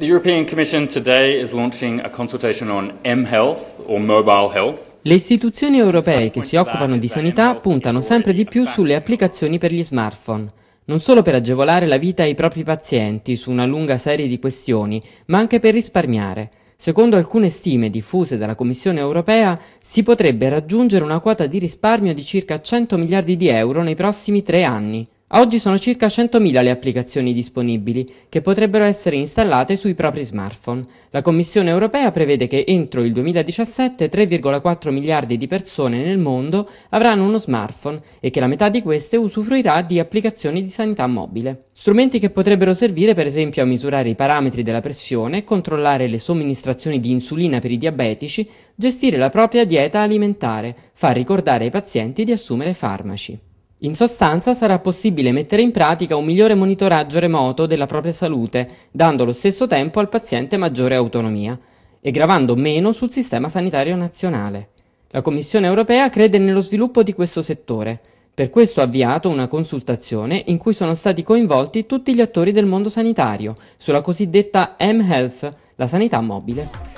The European Commission today is launching a consultation on mHealth or mobile health. Le istituzioni europee che si occupano di sanità puntano sempre di più sulle applicazioni per gli smartphone, non solo per agevolare la vita ai propri pazienti su una lunga serie di questioni, ma anche per risparmiare. Secondo alcune stime diffuse dalla Commissione europea, si potrebbe raggiungere una quota di risparmio di circa 100 miliardi di euro nei prossimi tre anni. A oggi sono circa 100.000 le applicazioni disponibili che potrebbero essere installate sui propri smartphone. La Commissione europea prevede che entro il 2017 3,4 miliardi di persone nel mondo avranno uno smartphone e che la metà di queste usufruirà di applicazioni di sanità mobile. Strumenti che potrebbero servire per esempio a misurare i parametri della pressione, controllare le somministrazioni di insulina per i diabetici, gestire la propria dieta alimentare, far ricordare ai pazienti di assumere farmaci. In sostanza sarà possibile mettere in pratica un migliore monitoraggio remoto della propria salute, dando allo stesso tempo al paziente maggiore autonomia e gravando meno sul sistema sanitario nazionale. La Commissione europea crede nello sviluppo di questo settore. Per questo ha avviato una consultazione in cui sono stati coinvolti tutti gli attori del mondo sanitario sulla cosiddetta M-Health, la sanità mobile.